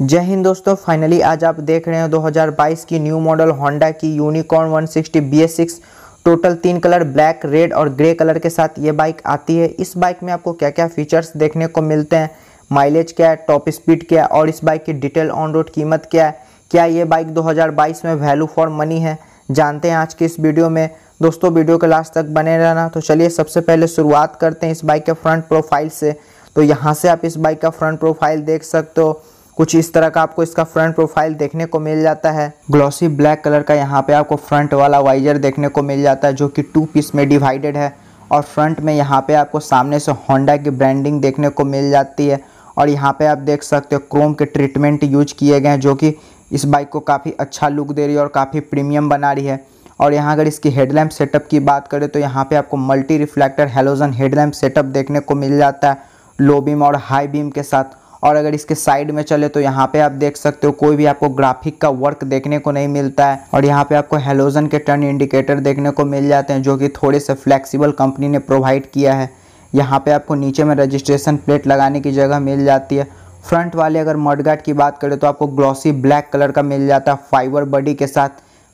जय हिंद दोस्तों फाइनली आज आप देख रहे हैं 2022 की न्यू मॉडल होंडा की यूनिकॉर्न 160 सिक्स टोटल तीन कलर ब्लैक रेड और ग्रे कलर के साथ ये बाइक आती है इस बाइक में आपको क्या क्या फीचर्स देखने को मिलते हैं माइलेज क्या है टॉप स्पीड क्या है और इस बाइक की डिटेल ऑन रोड कीमत क्या है क्या ये बाइक 2022 में वैल्यू फॉर मनी है जानते हैं आज की इस वीडियो में दोस्तों वीडियो के लास्ट तक बने रहना तो चलिए सबसे पहले शुरुआत करते हैं इस बाइक के फ्रंट प्रोफाइल से तो यहाँ से आप इस बाइक का फ्रंट प्रोफाइल देख सकते हो कुछ इस तरह का आपको इसका फ्रंट प्रोफाइल देखने को मिल जाता है ग्लॉसी ब्लैक कलर का यहाँ पे आपको फ्रंट वाला वाइजर देखने को मिल जाता है जो कि टू पीस में डिवाइडेड है और फ्रंट में यहाँ पे आपको सामने से होंडा की ब्रांडिंग देखने को मिल जाती है और यहाँ पे आप देख सकते हो क्रोम के ट्रीटमेंट यूज किए गए हैं जो कि इस बाइक को काफ़ी अच्छा लुक दे रही है और काफ़ी प्रीमियम बना रही है और यहाँ अगर इसकी हेडलैम्प सेटअप की बात करें तो यहाँ पे आपको multi reflector halogen headlamp setup देखने को मिल जाता है लो बीम और हाई बीम के साथ और अगर इसके साइड में चले तो यहाँ पे आप देख सकते हो कोई भी आपको ग्राफिक का वर्क देखने को नहीं मिलता है और यहाँ पे आपको हेलोजन के टर्न इंडिकेटर देखने को मिल जाते हैं जो कि थोड़े से फ्लेक्सिबल कंपनी ने प्रोवाइड किया है यहाँ पे आपको नीचे में रजिस्ट्रेशन प्लेट लगाने की जगह मिल जाती है फ्रंट वाले अगर मडगार्ड की बात करें तो आपको ग्लॉसी ब्लैक कलर का मिल जाता है फाइबर बॉडी के साथ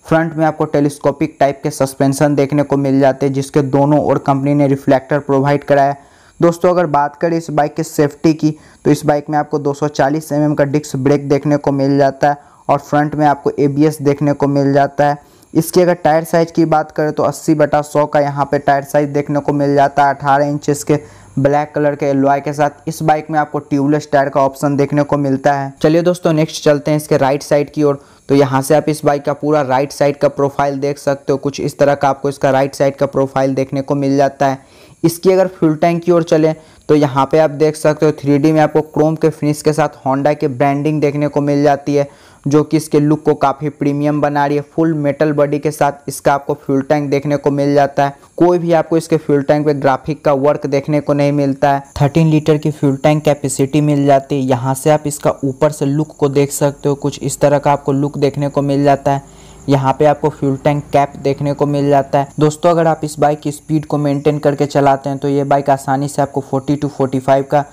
फ्रंट में आपको टेलीस्कोपिक टाइप के सस्पेंशन देखने को मिल जाते हैं जिसके दोनों ओर कंपनी ने रिफ्लेक्टर प्रोवाइड कराया है दोस्तों अगर बात करें इस बाइक की सेफ्टी की तो इस बाइक में आपको 240 एम mm का डिस्क ब्रेक देखने को मिल जाता है और फ्रंट में आपको ए देखने को मिल जाता है इसकी अगर टायर साइज़ की बात करें तो 80 बटा सौ का यहाँ पे टायर साइज़ देखने को मिल जाता है 18 इंच के ब्लैक कलर के एलवाय के साथ इस बाइक में आपको ट्यूबलेस टायर का ऑप्शन देखने को मिलता है चलिए दोस्तों नेक्स्ट चलते हैं इसके राइट साइड की ओर तो यहाँ से आप इस बाइक का पूरा राइट साइड का प्रोफाइल देख सकते हो कुछ इस तरह का आपको इसका राइट साइड का प्रोफाइल देखने को मिल जाता है इसकी अगर फ्यूल टैंक की ओर चले तो यहाँ पे आप देख सकते हो थ्री में आपको क्रोम के फिनिश के साथ होंडा के ब्रांडिंग देखने को मिल जाती है जो कि इसके लुक को काफ़ी प्रीमियम बना रही है फुल मेटल बॉडी के साथ इसका आपको फ्यूल टैंक देखने को मिल जाता है कोई भी आपको इसके फ्यूल टैंक पे ग्राफिक का वर्क देखने को नहीं मिलता है 13 लीटर की फ्यूल टैंक कैपेसिटी मिल जाती है यहाँ से आप इसका ऊपर से लुक को देख सकते हो कुछ इस तरह का आपको लुक देखने को मिल जाता है यहाँ पे आपको फ्यूल टैंक कैप देखने को मिल जाता है दोस्तों अगर आप इस बाइक की स्पीड को मेंटेन करके चलाते हैं तो ये बाइक आसानी से आपको 40 टू 45 का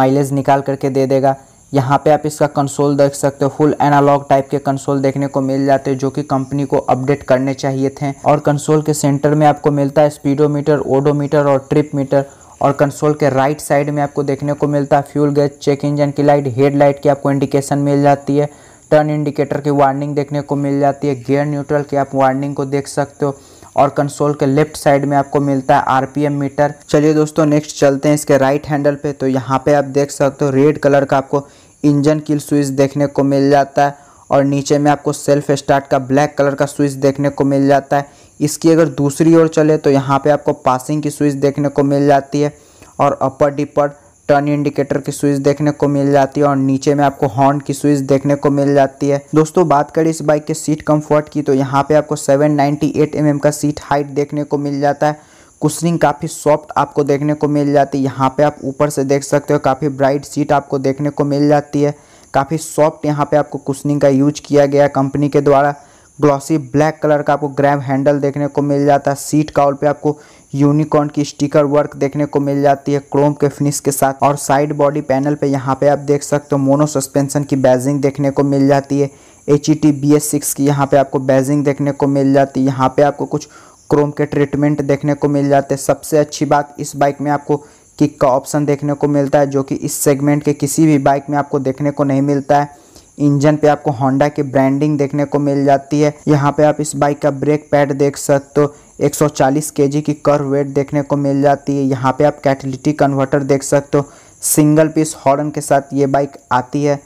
माइलेज निकाल करके दे देगा यहाँ पे आप इसका कंसोल देख सकते हो फुल एनालॉग टाइप के कंसोल देखने को मिल जाते हैं जो कि कंपनी को अपडेट करने चाहिए थे और कंसोल के सेंटर में आपको मिलता है स्पीडोमीटर ओडोमीटर और ट्रिप मीटर और कंसोल के राइट साइड में आपको देखने को मिलता है फ्यूल गेज चेक इंजन की लाइट हेड लाइट की आपको इंडिकेशन मिल जाती है टर्न इंडिकेटर की वार्निंग देखने को मिल जाती है गियर न्यूट्रल की आप वार्निंग को देख सकते हो और कंसोल के लेफ्ट साइड में आपको मिलता है आरपीएम मीटर चलिए दोस्तों नेक्स्ट चलते हैं इसके राइट हैंडल पे तो यहाँ पे आप देख सकते हो रेड कलर का आपको इंजन किल स्विच देखने को मिल जाता है और नीचे में आपको सेल्फ स्टार्ट का ब्लैक कलर का स्विच देखने को मिल जाता है इसकी अगर दूसरी ओर चले तो यहाँ पर आपको पासिंग की स्विच देखने को मिल जाती है और अपर डिपर टर्न इंडिकेटर की स्विच देखने को मिल जाती है और नीचे में आपको हॉर्न की स्विच देखने को मिल जाती है दोस्तों बात करें इस बाइक के सीट कंफर्ट की तो यहाँ पे आपको 798 नाइन्टी mm का सीट हाइट देखने को मिल जाता है कुशनिंग काफ़ी सॉफ्ट आपको देखने को मिल जाती है यहाँ पे आप ऊपर से देख सकते हो काफ़ी ब्राइट सीट आपको देखने को मिल जाती है काफ़ी सॉफ्ट यहाँ पे आपको कुशनिंग का यूज किया गया कंपनी के द्वारा ग्लॉसी ब्लैक कलर का आपको ग्रैब हैंडल देखने को मिल जाता है सीट काउल पे आपको यूनिकॉर्न की स्टिकर वर्क देखने को मिल जाती है क्रोम के फिनिश के साथ और साइड बॉडी पैनल पे यहाँ पे आप देख सकते हो मोनो सस्पेंशन की बैजिंग देखने को मिल जाती है H E T B S six की यहाँ पे आपको बैजिंग देखने को मिल जाती है यहाँ पे आपको कुछ क्रोम के ट्रीटमेंट देखने को मिल जाते हैं सबसे अच्छी बात इस बाइक में आपको किक का ऑप्शन देखने को मिलता है जो कि इस सेगमेंट के किसी भी बाइक में आपको देखने को नहीं मिलता है इंजन पे आपको होंडा की ब्रांडिंग देखने को मिल जाती है यहाँ पे आप इस बाइक का ब्रेक पैड देख सकते हो 140 केजी की कर वेट देखने को मिल जाती है यहाँ पे आप कैटलिटी कन्वर्टर देख सकते हो सिंगल पीस हॉर्न के साथ ये बाइक आती है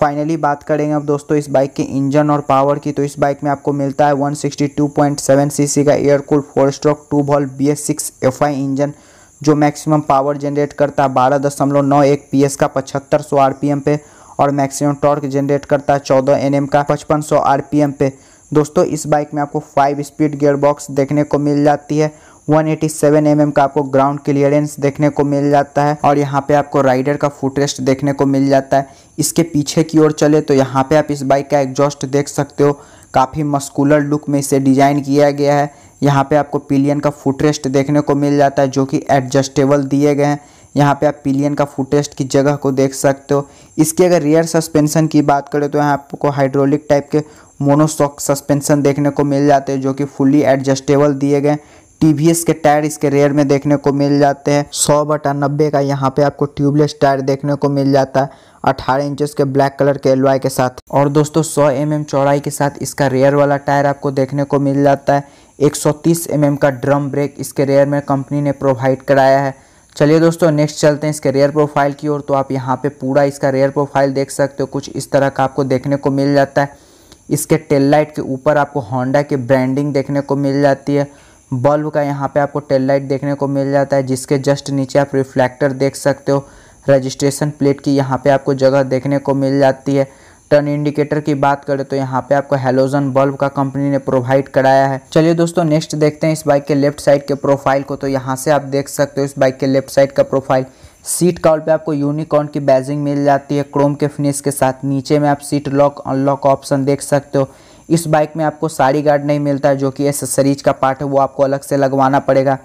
फाइनली बात करेंगे अब दोस्तों इस बाइक के इंजन और पावर की तो इस बाइक में आपको मिलता है 162.7 सीसी का air cool four stroke two valve B S six F I engine जो मैक्सिमम पावर जनरेट करता है बारह दशमलव नौ एक पी एस का पचहत्तर सौ आर पी एम पे और मैक्सिमम टॉर्क जनरेट करता है चौदह एन एम का पचपन सौ आर पी एम पे दोस्तों इस बाइक में आपको फाइव स्पीड गियर बॉक्स देखने को मिल जाती है 187 एम mm का आपको ग्राउंड क्लियरेंस देखने को मिल जाता है और यहाँ पे आपको राइडर का फुटरेस्ट देखने को मिल जाता है इसके पीछे की ओर चले तो यहाँ पे आप इस बाइक का एग्जॉस्ट देख सकते हो काफ़ी मस्कुलर लुक में इसे डिज़ाइन किया गया है यहाँ पे आपको पिलियन का फुटरेस्ट देखने को मिल जाता है जो कि एडजस्टेबल दिए गए हैं यहाँ पे आप पिलियन का फुटेस्ट की जगह को देख सकते हो इसके अगर रियर सस्पेंशन की बात करें तो यहाँ आपको हाइड्रोलिक टाइप के मोनोसॉक सस्पेंशन देखने को मिल जाते हैं जो कि फुली एडजस्टेबल दिए गए टी के टायर इसके रेयर में देखने को मिल जाते हैं सौ बटा नब्बे का यहाँ पे आपको ट्यूबलेस टायर देखने को मिल जाता है अठारह इंचेस के ब्लैक कलर के एलवाई के साथ और दोस्तों 100 एम mm चौड़ाई के साथ इसका रेयर वाला टायर आपको देखने को मिल जाता है 130 सौ mm का ड्रम ब्रेक इसके रेयर में कंपनी ने प्रोवाइड कराया है चलिए दोस्तों नेक्स्ट चलते हैं इसके रेयर प्रोफाइल की ओर तो आप यहाँ पे पूरा इसका रेयर प्रोफाइल देख सकते हो कुछ इस तरह का आपको देखने को मिल जाता है इसके टेल लाइट के ऊपर आपको होंडा की ब्रांडिंग देखने को मिल जाती है बल्ब का यहाँ पे आपको टेल लाइट देखने को मिल जाता है जिसके जस्ट नीचे आप रिफ्लेक्टर देख सकते हो रजिस्ट्रेशन प्लेट की यहाँ पर आपको जगह देखने को मिल जाती है टर्न इंडिकेटर की बात करें तो यहाँ पे आपको हेलोजन बल्ब का कंपनी ने प्रोवाइड कराया है चलिए दोस्तों नेक्स्ट देखते हैं इस बाइक के लेफ्ट साइड के प्रोफाइल को तो यहाँ से आप देख सकते हो इस बाइक के लेफ्ट साइड का प्रोफाइल सीट कॉल पे आपको यूनिकॉर्न की बैजिंग मिल जाती है क्रोम के फिनिश के साथ नीचे में आप सीट लॉक अनलॉक ऑप्शन देख सकते हो इस बाइक में आपको साड़ी गार्ड नहीं मिलता है जो कि एसेसरीज का पार्ट है वो आपको अलग से लगवाना पड़ेगा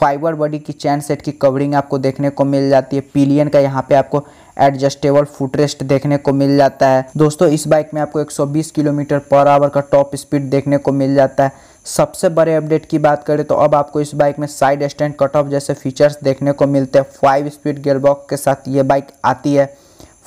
फाइबर बॉडी की चैन सेट की कवरिंग आपको देखने को मिल जाती है पीलियन का यहाँ पे आपको एडजस्टेबल फुटरेस्ट देखने को मिल जाता है दोस्तों इस बाइक में आपको 120 किलोमीटर पर आवर का टॉप स्पीड देखने को मिल जाता है सबसे बड़े अपडेट की बात करें तो अब आपको इस बाइक में साइड स्टैंड कट ऑफ जैसे फीचर्स देखने को मिलते हैं फाइव स्पीड गेयरबॉक्स के साथ ये बाइक आती है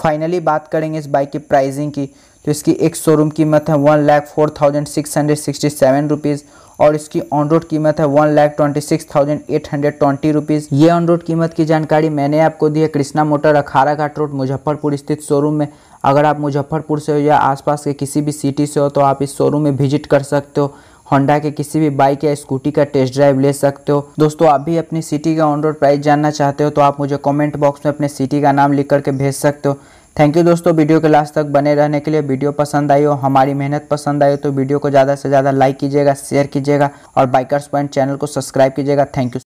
फाइनली बात करेंगे इस बाइक की प्राइसिंग की तो इसकी एक शोरूम कीमत है one lakh four thousand six hundred sixty seven rupees और इसकी ऑन रोड कीमत है one lakh twenty six thousand eight hundred twenty rupees ये ऑन रोड कीमत की जानकारी मैंने आपको दी है कृष्णा मोटर अखाड़ा घाट रोड मुजफ्फरपुर स्थित शोरूम में अगर आप मुजफ्फरपुर से हो या आसपास के किसी भी सिटी से हो तो आप इस शोरूम में विजिट कर सकते हो होंडा के किसी भी बाइक या स्कूटी का टेस्ट ड्राइव ले सकते हो दोस्तों आप भी अपनी सिटी का ऑन रोड प्राइस जानना चाहते हो तो आप मुझे कमेंट बॉक्स में अपने सिटी का नाम लिख करके भेज सकते हो थैंक यू दोस्तों वीडियो के लास्ट तक बने रहने के लिए वीडियो पसंद आई हो हमारी मेहनत पसंद आई हो तो वीडियो को ज़्यादा से ज़्यादा लाइक कीजिएगा शेयर कीजिएगा और बाइकर्स पॉइंट चैनल को सब्सक्राइब कीजिएगा थैंक यू